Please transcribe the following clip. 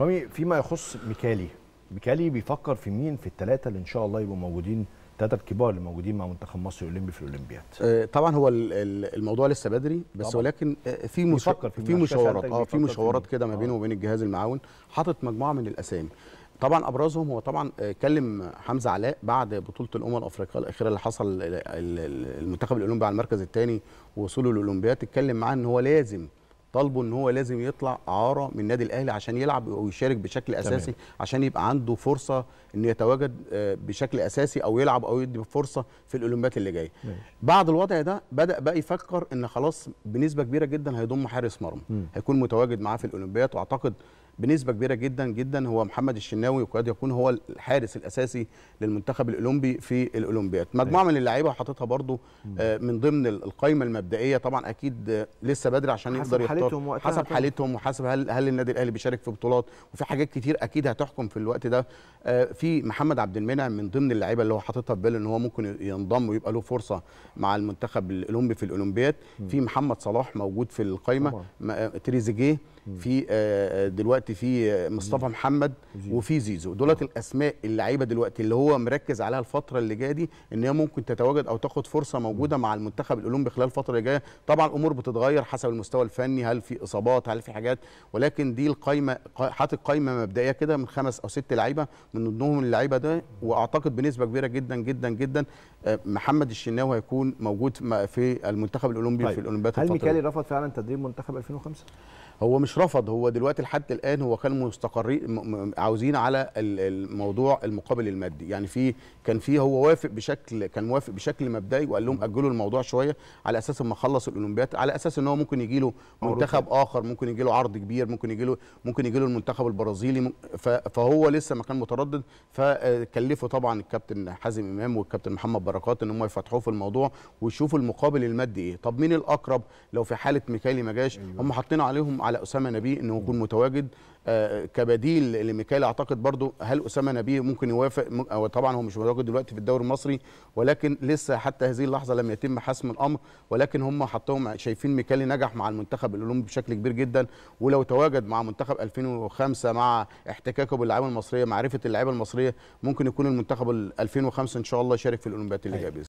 رامي فيما يخص ميكالي ميكالي بيفكر في مين في الثلاثه اللي ان شاء الله يبقوا موجودين الثلاثه الكبار اللي موجودين مع منتخب مصر الاولمبي في الاولمبياد آه، طبعا هو الموضوع لسه بدري بس طبعا. ولكن آه، في مش... في, في مشاورات اه في مشاورات كده ما بينه آه. وبين الجهاز المعاون حاطط مجموعه من الاسامي طبعا ابرزهم هو طبعا كلم حمزه علاء بعد بطوله الامم الافريقيه الاخيره اللي حصل المنتخب الاولمبي على المركز الثاني ووصوله للاولمبياد اتكلم معاه ان هو لازم طالبه ان هو لازم يطلع اعاره من النادي الاهلي عشان يلعب ويشارك بشكل اساسي تمام. عشان يبقى عنده فرصه انه يتواجد آه، بشكل اساسي او يلعب او يدي فرصه في الاولمبيات اللي جايه بعد الوضع ده بدا بقى يفكر ان خلاص بنسبه كبيره جدا هيضم حارس مرمى هيكون متواجد معاه في الاولمبيات واعتقد بنسبه كبيره جدا جدا هو محمد الشناوي وقد يكون هو الحارس الاساسي للمنتخب الاولمبي في الاولمبياد مجموعه من اللعيبه حاططها برضو آه، من ضمن القائمه المبدئيه طبعا اكيد لسه بدري عشان يقدر يختار حالتهم حسب حالتهم وحسب هل هل النادي الاهلي بيشارك في بطولات وفي حاجات كتير اكيد هتحكم في الوقت ده آه، في محمد عبد المنعم من ضمن اللعيبه اللي هو حاططها في باله ان هو ممكن ينضم ويبقى له فرصه مع المنتخب الاولمبي في الاولمبياد في محمد صلاح موجود في القائمه تريزيجيه في آه، دلوقتي في مصطفى محمد وفي زيزو دولت الاسماء اللعيبه دلوقتي اللي هو مركز عليها الفتره اللي جايه دي ان هي ممكن تتواجد او تاخد فرصه موجوده مع المنتخب الاولمبي خلال الفتره اللي جايه طبعا الامور بتتغير حسب المستوى الفني هل في اصابات هل في حاجات ولكن دي القايمه حاطط قايمه مبدئيه كده من خمس او ست لعيبه من ضمنهم اللعيبه ده واعتقد بنسبه كبيره جدا جدا جدا آه، محمد الشناوي هيكون موجود في المنتخب الاولمبي طيب. في الاولمبياد هل ميكالي رفض فعلا تدريب منتخب 2005 هو مش رفض هو دلوقتي لحد الان هو كان مستقرين عاوزين على الموضوع المقابل المادي يعني في كان في هو وافق بشكل كان موافق بشكل مبدئي وقال لهم اجلوا الموضوع شويه على اساس ما خلص الاولمبياد على اساس ان هو ممكن يجي له منتخب اخر ممكن يجي له عرض كبير ممكن يجي له ممكن يجي له المنتخب البرازيلي فهو لسه ما كان متردد فكلفه طبعا الكابتن حازم امام والكابتن محمد بركات ان هم يفتحوه في الموضوع ويشوفوا المقابل المادي ايه طب مين الاقرب لو في حاله ميكالي ما جاش أيوه. هم حاطين عليهم على اسامه نبيه انه يكون متواجد آه، كبديل لميكال اعتقد برضو هل اسامه نبيه ممكن يوافق او طبعا هو مش متواجد دلوقتي في الدوري المصري ولكن لسه حتى هذه اللحظه لم يتم حسم الامر ولكن هم حطهم شايفين ميكالي نجح مع المنتخب الاولمبي بشكل كبير جدا ولو تواجد مع منتخب 2005 مع احتكاكه باللعيبه المصريه معرفه اللعيبه المصريه ممكن يكون المنتخب 2005 ان شاء الله يشارك في الاولمبيات اللي جايه